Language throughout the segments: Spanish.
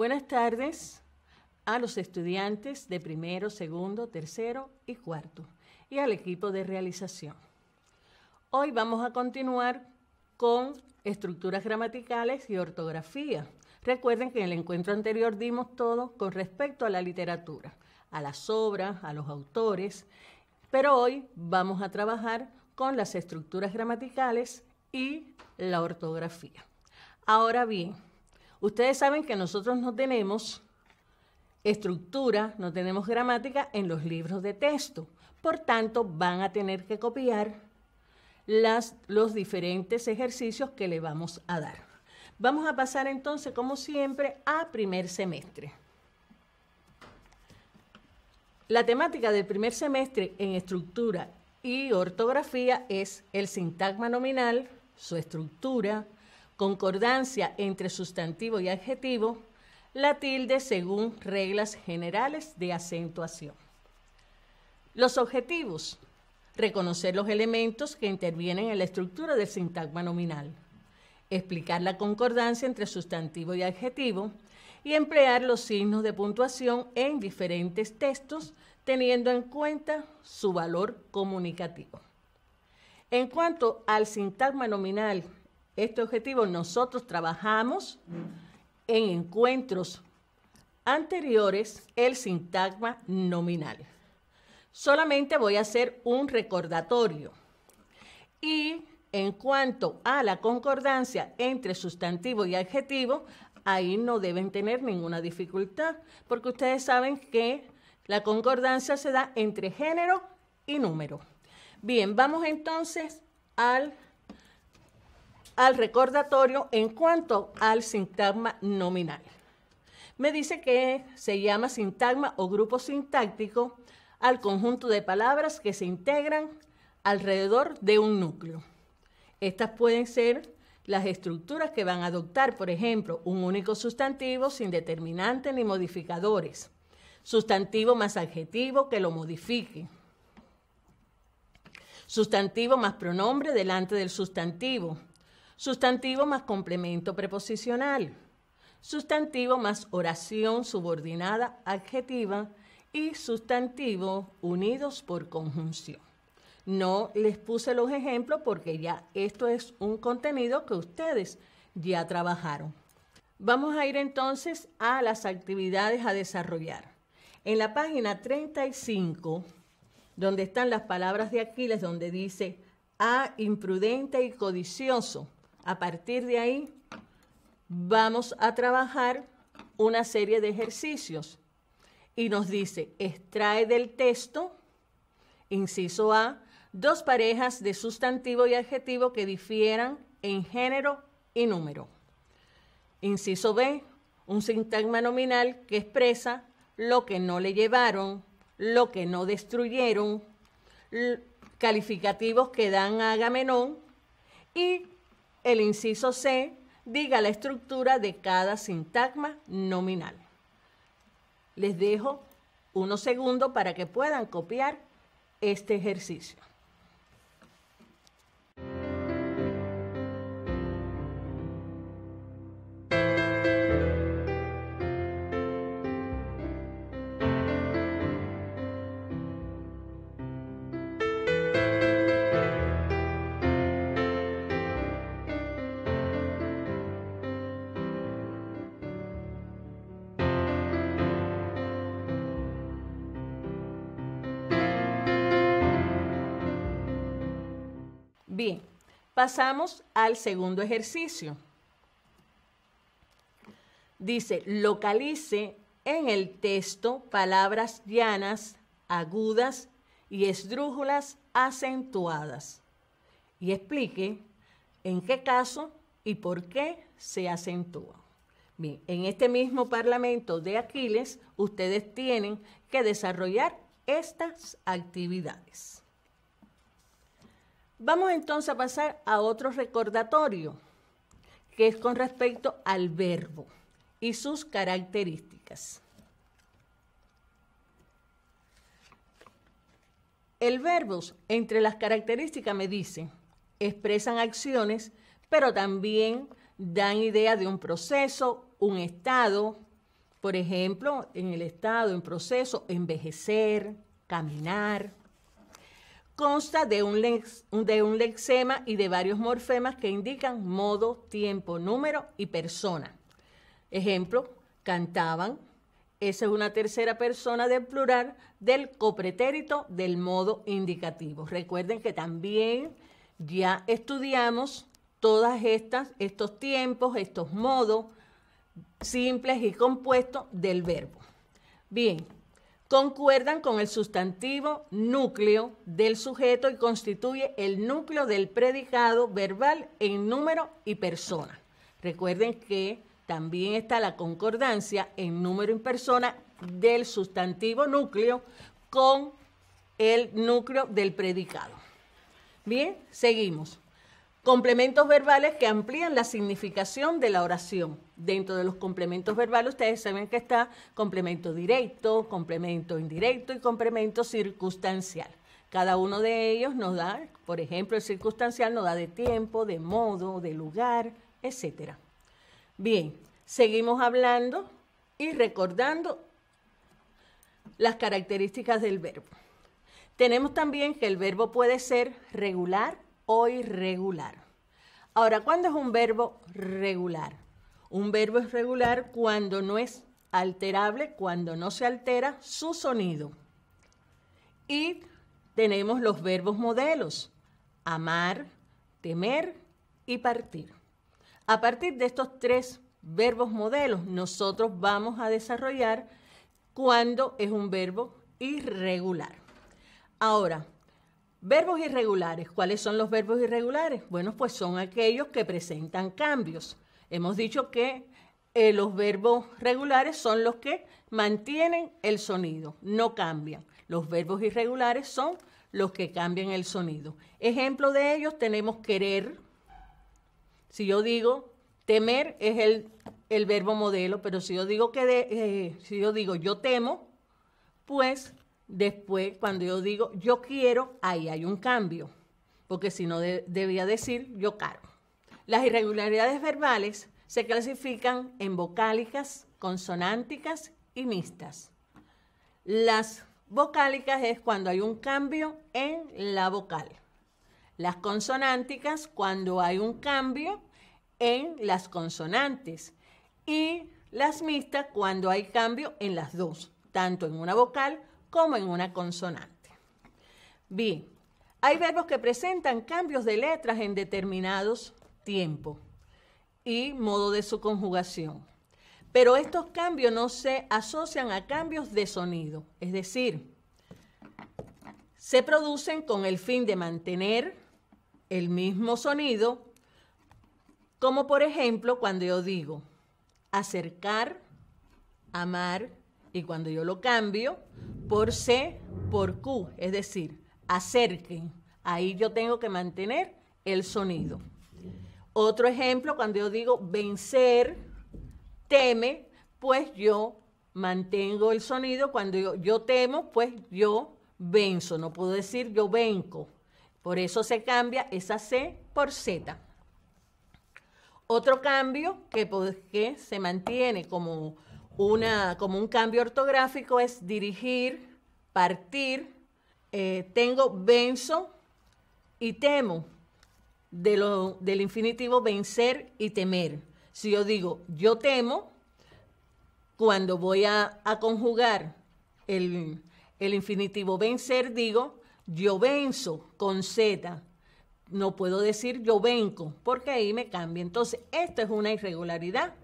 Buenas tardes a los estudiantes de primero, segundo, tercero y cuarto y al equipo de realización. Hoy vamos a continuar con estructuras gramaticales y ortografía. Recuerden que en el encuentro anterior dimos todo con respecto a la literatura, a las obras, a los autores, pero hoy vamos a trabajar con las estructuras gramaticales y la ortografía. Ahora bien, Ustedes saben que nosotros no tenemos estructura, no tenemos gramática en los libros de texto. Por tanto, van a tener que copiar los diferentes ejercicios que le vamos a dar. Vamos a pasar entonces, como siempre, a primer semestre. La temática del primer semestre en estructura y ortografía es el sintagma nominal, su estructura, concordancia entre sustantivo y adjetivo, la tilde según reglas generales de acentuación. Los objetivos. Reconocer los elementos que intervienen en la estructura del sintagma nominal. Explicar la concordancia entre sustantivo y adjetivo. Y emplear los signos de puntuación en diferentes textos teniendo en cuenta su valor comunicativo. En cuanto al sintagma nominal este objetivo, nosotros trabajamos en encuentros anteriores el sintagma nominal. Solamente voy a hacer un recordatorio. Y en cuanto a la concordancia entre sustantivo y adjetivo, ahí no deben tener ninguna dificultad, porque ustedes saben que la concordancia se da entre género y número. Bien, vamos entonces al al recordatorio en cuanto al sintagma nominal. Me dice que se llama sintagma o grupo sintáctico al conjunto de palabras que se integran alrededor de un núcleo. Estas pueden ser las estructuras que van a adoptar, por ejemplo, un único sustantivo sin determinante ni modificadores, sustantivo más adjetivo que lo modifique, sustantivo más pronombre delante del sustantivo, Sustantivo más complemento preposicional. Sustantivo más oración subordinada adjetiva y sustantivo unidos por conjunción. No les puse los ejemplos porque ya esto es un contenido que ustedes ya trabajaron. Vamos a ir entonces a las actividades a desarrollar. En la página 35, donde están las palabras de Aquiles, donde dice a imprudente y codicioso, a partir de ahí, vamos a trabajar una serie de ejercicios. Y nos dice, extrae del texto, inciso A, dos parejas de sustantivo y adjetivo que difieran en género y número. Inciso B, un sintagma nominal que expresa lo que no le llevaron, lo que no destruyeron, calificativos que dan a Agamenón y el inciso C diga la estructura de cada sintagma nominal. Les dejo unos segundos para que puedan copiar este ejercicio. Bien, pasamos al segundo ejercicio. Dice, localice en el texto palabras llanas, agudas y esdrújulas acentuadas. Y explique en qué caso y por qué se acentúan. Bien, en este mismo Parlamento de Aquiles, ustedes tienen que desarrollar estas actividades. Vamos entonces a pasar a otro recordatorio, que es con respecto al verbo y sus características. El verbo, entre las características, me dice, expresan acciones, pero también dan idea de un proceso, un estado, por ejemplo, en el estado, en proceso, envejecer, caminar, consta de un, de un lexema y de varios morfemas que indican modo, tiempo, número y persona. Ejemplo, cantaban. Esa es una tercera persona del plural del copretérito del modo indicativo. Recuerden que también ya estudiamos todas estas estos tiempos, estos modos simples y compuestos del verbo. Bien, concuerdan con el sustantivo núcleo del sujeto y constituye el núcleo del predicado verbal en número y persona. Recuerden que también está la concordancia en número y persona del sustantivo núcleo con el núcleo del predicado. Bien, seguimos. Complementos verbales que amplían la significación de la oración. Dentro de los complementos verbales, ustedes saben que está complemento directo, complemento indirecto y complemento circunstancial. Cada uno de ellos nos da, por ejemplo, el circunstancial nos da de tiempo, de modo, de lugar, etc. Bien, seguimos hablando y recordando las características del verbo. Tenemos también que el verbo puede ser regular o irregular Ahora, ¿cuándo es un verbo regular? Un verbo es regular cuando no es alterable, cuando no se altera su sonido. Y tenemos los verbos modelos, amar, temer y partir. A partir de estos tres verbos modelos, nosotros vamos a desarrollar cuándo es un verbo irregular. Ahora, Verbos irregulares. ¿Cuáles son los verbos irregulares? Bueno, pues son aquellos que presentan cambios. Hemos dicho que eh, los verbos regulares son los que mantienen el sonido, no cambian. Los verbos irregulares son los que cambian el sonido. Ejemplo de ellos tenemos querer. Si yo digo temer es el, verbo modelo, pero si yo digo que eh, si yo digo yo temo, pues Después, cuando yo digo yo quiero, ahí hay un cambio, porque si no debía decir yo caro. Las irregularidades verbales se clasifican en vocálicas, consonánticas y mixtas. Las vocálicas es cuando hay un cambio en la vocal. Las consonánticas cuando hay un cambio en las consonantes. Y las mixtas cuando hay cambio en las dos, tanto en una vocal como en una consonante. Bien, hay verbos que presentan cambios de letras en determinados tiempos y modo de su conjugación. Pero estos cambios no se asocian a cambios de sonido, es decir, se producen con el fin de mantener el mismo sonido, como por ejemplo cuando yo digo acercar, amar, y cuando yo lo cambio por C, por Q, es decir, acerquen, ahí yo tengo que mantener el sonido. Otro ejemplo, cuando yo digo vencer, teme, pues yo mantengo el sonido. Cuando yo, temo, pues yo venzo. No puedo decir yo venco. Por eso se cambia esa C por Z. Otro cambio que, pues, que se mantiene como una, como un cambio ortográfico es dirigir, partir. Eh, tengo venzo y temo de lo, del infinitivo vencer y temer. Si yo digo yo temo, cuando voy a, conjugar el, el infinitivo vencer, digo yo venzo con Z. No puedo decir yo venco, porque ahí me cambia. Entonces, esto es una irregularidad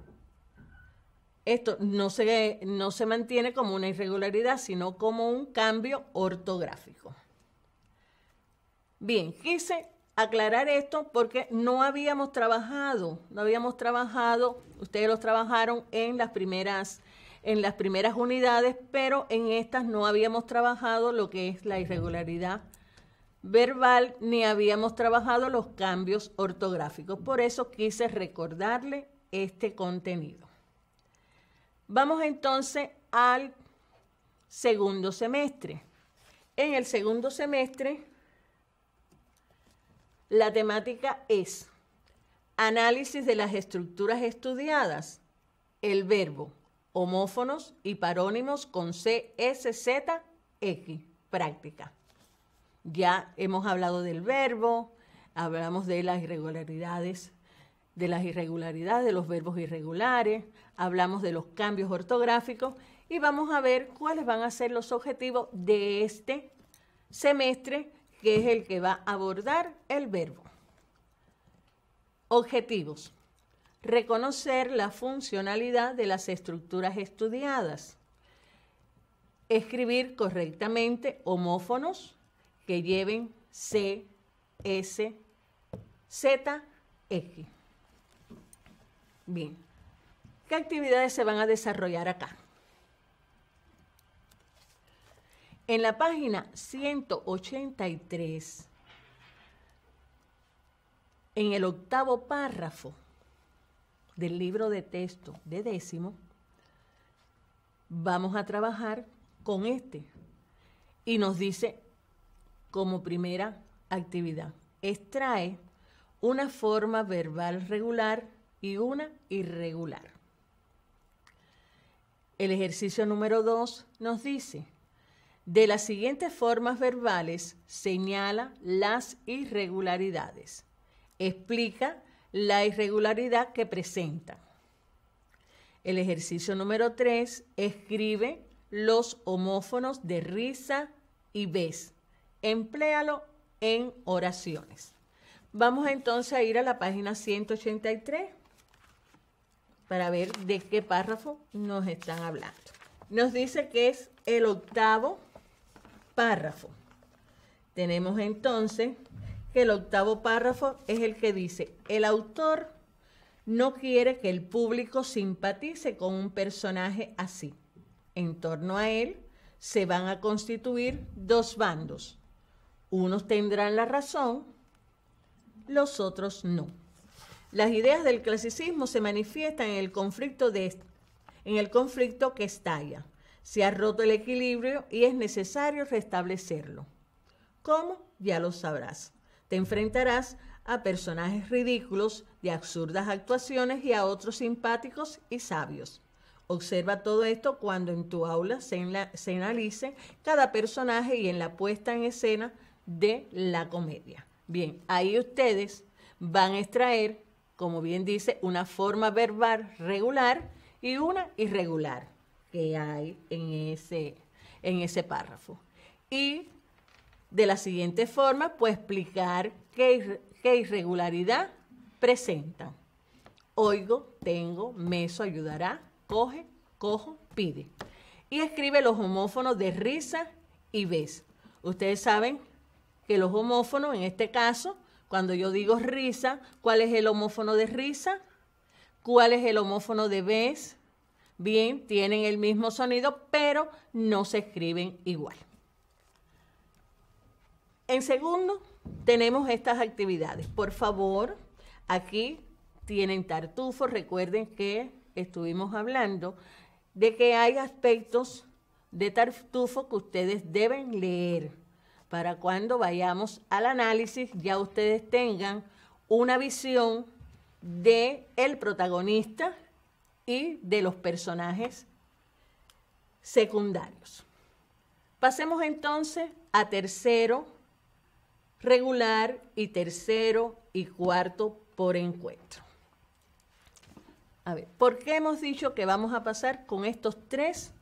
esto no se, no se mantiene como una irregularidad, sino como un cambio ortográfico. Bien, quise aclarar esto porque no habíamos trabajado, no habíamos trabajado, ustedes los trabajaron en las primeras en las primeras unidades, pero en estas no habíamos trabajado lo que es la irregularidad verbal ni habíamos trabajado los cambios ortográficos. Por eso quise recordarle este contenido. Vamos entonces al segundo semestre. En el segundo semestre, la temática es análisis de las estructuras estudiadas, el verbo, homófonos y parónimos con C, S, Z, X, práctica. Ya hemos hablado del verbo, hablamos de las irregularidades de las irregularidades, de los verbos irregulares, hablamos de los cambios ortográficos y vamos a ver cuáles van a ser los objetivos de este semestre, que es el que va a abordar el verbo. Objetivos. Reconocer la funcionalidad de las estructuras estudiadas. Escribir correctamente homófonos que lleven C, S, Z, X. Bien, ¿qué actividades se van a desarrollar acá? En la página 183, en el octavo párrafo del libro de texto de décimo, vamos a trabajar con este. Y nos dice como primera actividad, extrae una forma verbal regular y una irregular. El ejercicio número 2 nos dice, de las siguientes formas verbales señala las irregularidades. Explica la irregularidad que presenta. El ejercicio número 3 escribe los homófonos de risa y ves. Empléalo en oraciones. Vamos entonces a ir a la página 183 para ver de qué párrafo nos están hablando. Nos dice que es el octavo párrafo. Tenemos entonces que el octavo párrafo es el que dice, el autor no quiere que el público simpatice con un personaje así. En torno a él se van a constituir dos bandos. Unos tendrán la razón, los otros no. Las ideas del clasicismo se manifiestan en el conflicto, de, en el conflicto que estalla. Se ha roto el equilibrio y es necesario restablecerlo. ¿Cómo? Ya lo sabrás. Te enfrentarás a personajes ridículos, de absurdas actuaciones y a otros simpáticos y sabios. Observa todo esto cuando en tu aula se, se analice cada personaje y en la puesta en escena de la comedia. Bien, ahí ustedes van a extraer como bien dice, una forma verbal regular y una irregular que hay en ese, en ese párrafo. Y de la siguiente forma, pues explicar qué, irregularidad presentan. Oigo, tengo, meso, ayudará, coge, cojo, pide. Y escribe los homófonos de risa y ves. Ustedes saben que los homófonos, en este caso, cuando yo digo risa, ¿cuál es el homófono de risa? ¿Cuál es el homófono de vez? Bien, tienen el mismo sonido, pero no se escriben igual. En segundo, tenemos estas actividades. Por favor, aquí tienen tartufos. Recuerden que estuvimos hablando de que hay aspectos de tartufo que ustedes deben leer para cuando vayamos al análisis ya ustedes tengan una visión de el protagonista y de los personajes secundarios. Pasemos entonces a tercero regular y tercero y cuarto por encuentro. A ver, ¿por qué hemos dicho que vamos a pasar con estos tres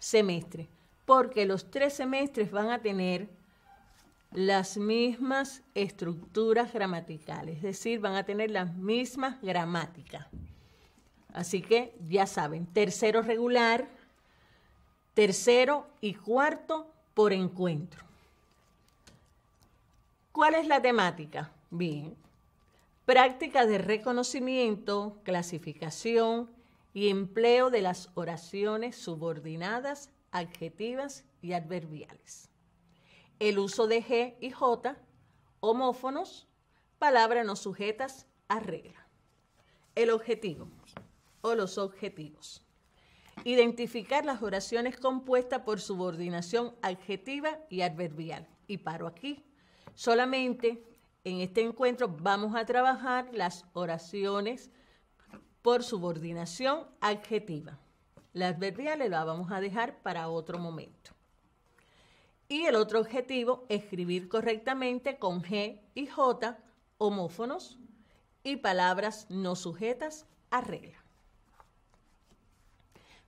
semestres? Porque los tres semestres van a tener las mismas estructuras gramaticales, es decir, van a tener las mismas gramáticas. Así que ya saben, tercero regular, tercero y cuarto por encuentro. ¿Cuál es la temática? Bien, práctica de reconocimiento, clasificación y empleo de las oraciones subordinadas, adjetivas y adverbiales el uso de G y J, homófonos, palabras no sujetas a regla. El objetivo o los objetivos. Identificar las oraciones compuestas por subordinación adjetiva y adverbial. Y paro aquí. Solamente en este encuentro vamos a trabajar las oraciones por subordinación adjetiva. La adverbial la vamos a dejar para otro momento. Y el otro objetivo, escribir correctamente con G y J homófonos y palabras no sujetas a regla.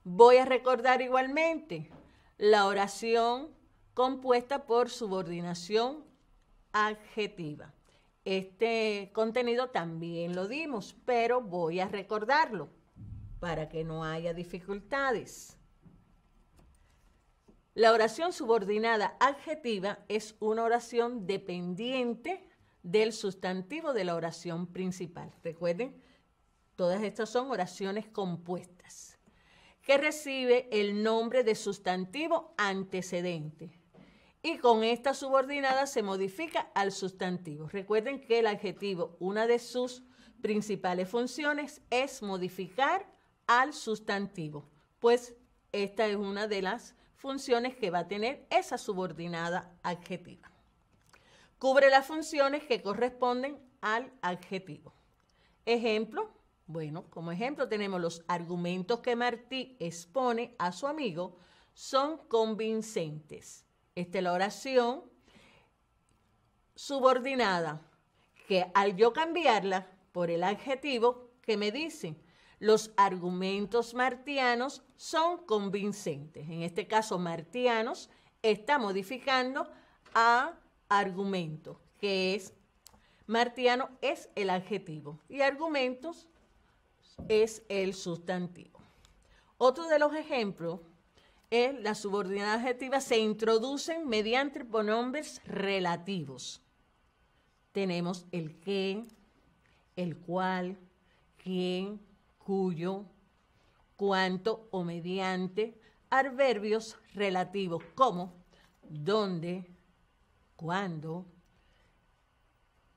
Voy a recordar igualmente la oración compuesta por subordinación adjetiva. Este contenido también lo dimos, pero voy a recordarlo para que no haya dificultades. La oración subordinada adjetiva es una oración dependiente del sustantivo de la oración principal. Recuerden, todas estas son oraciones compuestas, que recibe el nombre de sustantivo antecedente. Y con esta subordinada se modifica al sustantivo. Recuerden que el adjetivo, una de sus principales funciones es modificar al sustantivo, pues esta es una de las funciones que va a tener esa subordinada adjetiva. Cubre las funciones que corresponden al adjetivo. Ejemplo, bueno, como ejemplo tenemos los argumentos que Martí expone a su amigo son convincentes. Esta es la oración subordinada, que al yo cambiarla por el adjetivo que me dice, los argumentos martianos son convincentes. En este caso, martianos está modificando a argumento, que es, martiano es el adjetivo y argumentos es el sustantivo. Otro de los ejemplos es las subordinadas adjetivas se introducen mediante pronombres relativos. Tenemos el que, el cual, quién, cuyo, cuánto o mediante adverbios relativos como dónde, cuándo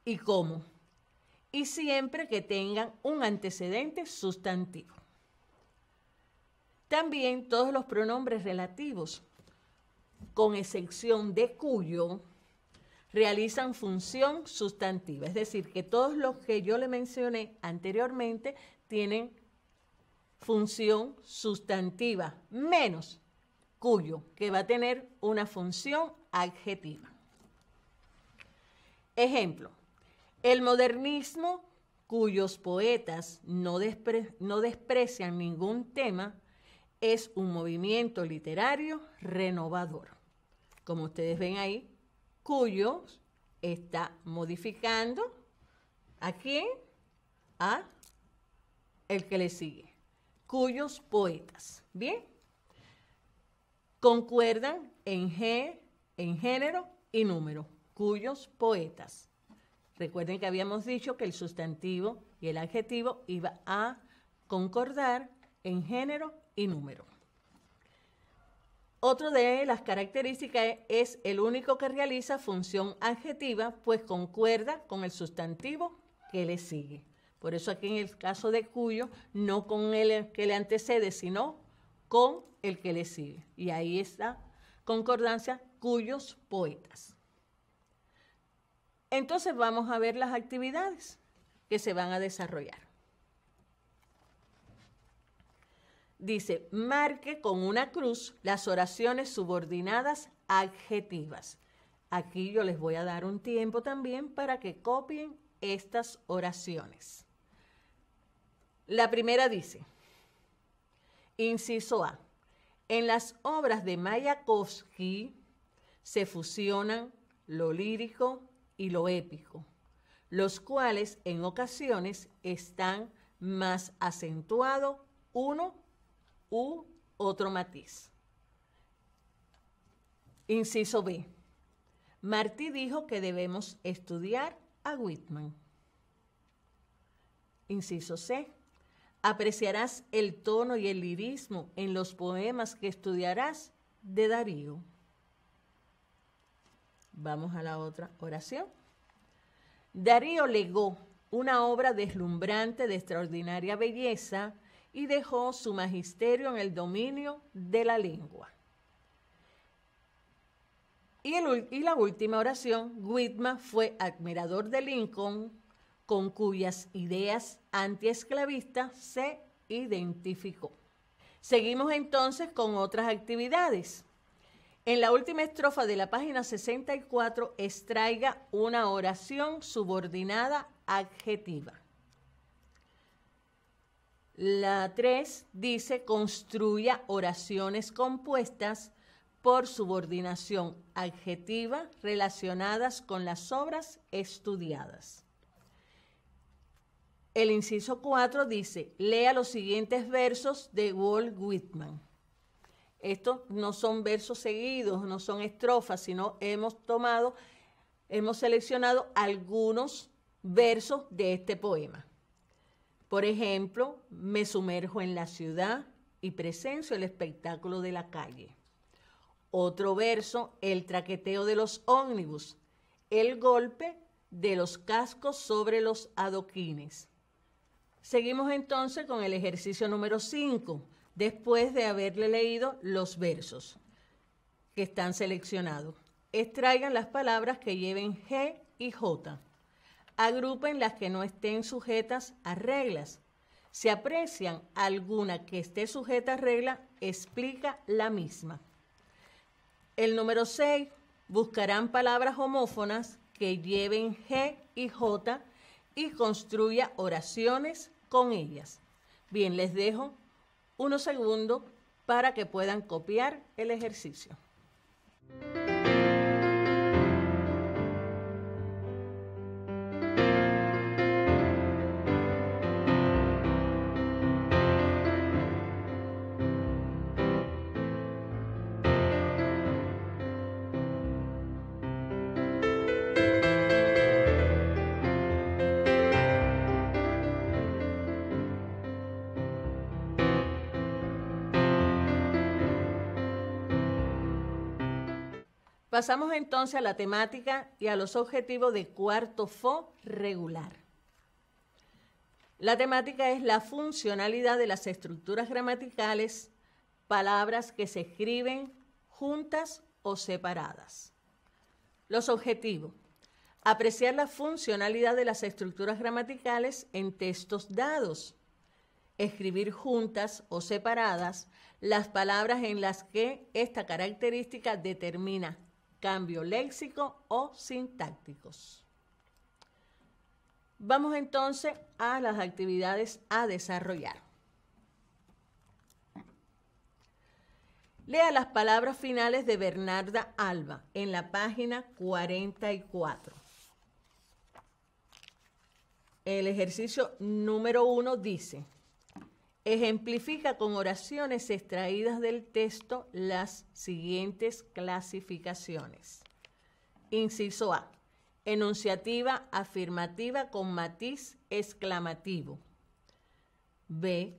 y cómo, y siempre que tengan un antecedente sustantivo. También todos los pronombres relativos, con excepción de cuyo, realizan función sustantiva, es decir, que todos los que yo le mencioné anteriormente tienen función sustantiva, menos cuyo, que va a tener una función adjetiva. Ejemplo, el modernismo, cuyos poetas no, no desprecian ningún tema, es un movimiento literario renovador. Como ustedes ven ahí, cuyo está modificando aquí A el que le sigue, cuyos poetas, ¿bien? Concuerdan en, G, en género y número, cuyos poetas. Recuerden que habíamos dicho que el sustantivo y el adjetivo iba a concordar en género y número. Otro de las características es el único que realiza función adjetiva, pues concuerda con el sustantivo que le sigue. Por eso aquí en el caso de Cuyo, no con el que le antecede, sino con el que le sigue. Y ahí está concordancia cuyos poetas. Entonces vamos a ver las actividades que se van a desarrollar. Dice, marque con una cruz las oraciones subordinadas adjetivas. Aquí yo les voy a dar un tiempo también para que copien estas oraciones. La primera dice, inciso A, en las obras de Mayakovsky se fusionan lo lírico y lo épico, los cuales en ocasiones están más acentuados uno u otro matiz. Inciso B. Martí dijo que debemos estudiar a Whitman. Inciso C apreciarás el tono y el lirismo en los poemas que estudiarás de Darío. Vamos a la otra oración. Darío legó una obra deslumbrante de extraordinaria belleza y dejó su magisterio en el dominio de la lengua. Y, la última oración, Whitman fue admirador de Lincoln, con cuyas ideas antiesclavistas se identificó. Seguimos entonces con otras actividades. En la última estrofa de la página 64 extraiga una oración subordinada adjetiva. La 3 dice construya oraciones compuestas por subordinación adjetiva relacionadas con las obras estudiadas. El inciso 4 dice, lea los siguientes versos de Walt Whitman. Estos no son versos seguidos, no son estrofas, sino hemos tomado, hemos seleccionado algunos versos de este poema. Por ejemplo, me sumerjo en la ciudad y presencio el espectáculo de la calle. Otro verso, el traqueteo de los ómnibus, el golpe de los cascos sobre los adoquines. Seguimos entonces con el ejercicio número 5, después de haberle leído los versos que están seleccionados. Extraigan las palabras que lleven G y J. Agrupen las que no estén sujetas a reglas. Si aprecian alguna que esté sujeta a regla, explica la misma. El número 6, buscarán palabras homófonas que lleven G y J y construya oraciones con ellas. Bien, les dejo unos segundos para que puedan copiar el ejercicio. Pasamos entonces a la temática y a los objetivos de cuarto FO regular. La temática es la funcionalidad de las estructuras gramaticales, palabras que se escriben juntas o separadas. Los objetivos. Apreciar la funcionalidad de las estructuras gramaticales en textos dados. Escribir juntas o separadas las palabras en las que esta característica determina cambio léxico o sintácticos. Vamos entonces a las actividades a desarrollar. Lea las palabras finales de Bernarda Alba en la página 44. El ejercicio número 1 dice, Ejemplifica con oraciones extraídas del texto las siguientes clasificaciones. Inciso A. Enunciativa afirmativa con matiz exclamativo. B.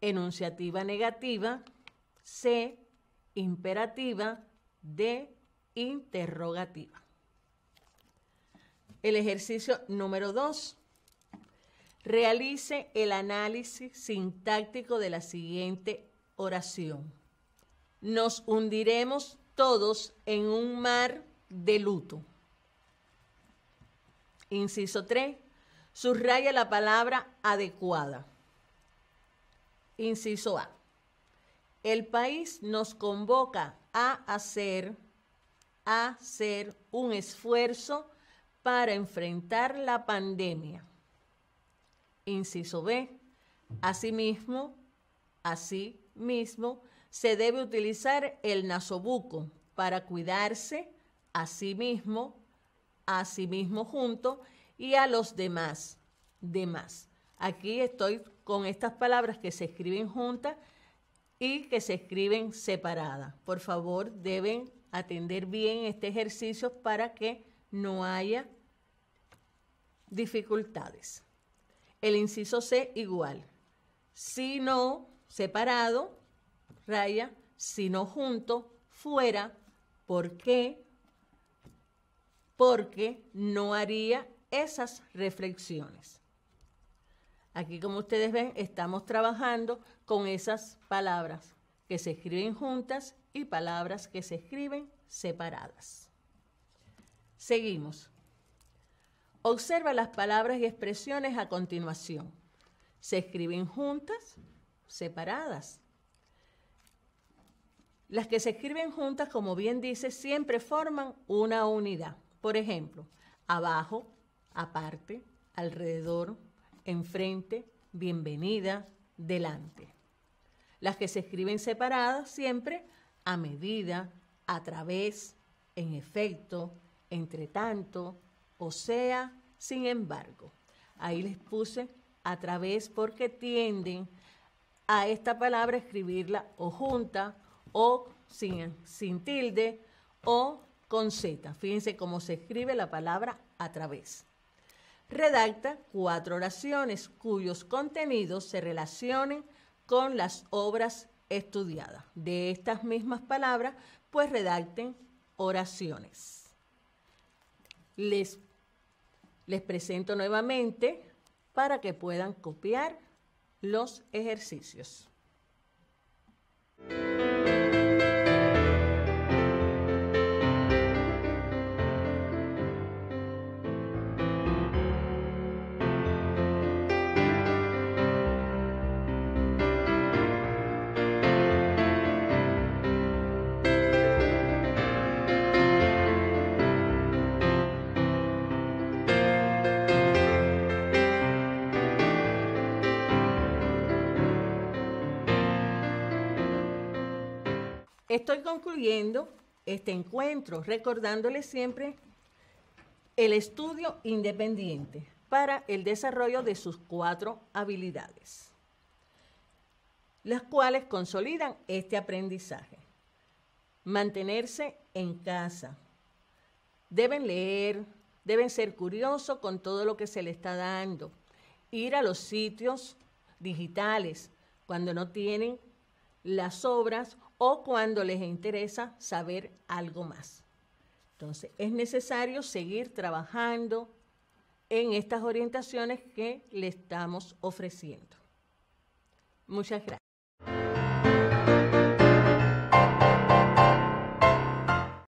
Enunciativa negativa. C. Imperativa. D. Interrogativa. El ejercicio número dos. Realice el análisis sintáctico de la siguiente oración. Nos hundiremos todos en un mar de luto. Inciso 3. Subraya la palabra adecuada. Inciso A. El país nos convoca a hacer, a hacer un esfuerzo para enfrentar la pandemia. Inciso mismo, Asimismo, mismo se debe utilizar el nasobuco para cuidarse a sí mismo, a sí mismo junto y a los demás. Demás. Aquí estoy con estas palabras que se escriben juntas y que se escriben separadas. Por favor, deben atender bien este ejercicio para que no haya dificultades el inciso C igual. Si no, separado, raya, si no junto, fuera. ¿Por qué? Porque no haría esas reflexiones. Aquí, como ustedes ven, estamos trabajando con esas palabras que se escriben juntas y palabras que se escriben separadas. Seguimos. Observa las palabras y expresiones a continuación. Se escriben juntas, separadas. Las que se escriben juntas, como bien dice, siempre forman una unidad. Por ejemplo, abajo, aparte, alrededor, enfrente, bienvenida, delante. Las que se escriben separadas siempre a medida, a través, en efecto, entre tanto, o sea, sin embargo, ahí les puse a través porque tienden a esta palabra escribirla o junta o sin, tilde o con Z. Fíjense cómo se escribe la palabra a través. Redacta cuatro oraciones cuyos contenidos se relacionen con las obras estudiadas. De estas mismas palabras, pues redacten oraciones. Les les presento nuevamente para que puedan copiar los ejercicios. Estoy concluyendo este encuentro recordándoles siempre el estudio independiente para el desarrollo de sus cuatro habilidades, las cuales consolidan este aprendizaje. Mantenerse en casa. Deben leer, deben ser curiosos con todo lo que se les está dando, ir a los sitios digitales cuando no tienen las obras o cuando les interesa saber algo más. Entonces, es necesario seguir trabajando en estas orientaciones que le estamos ofreciendo. Muchas gracias.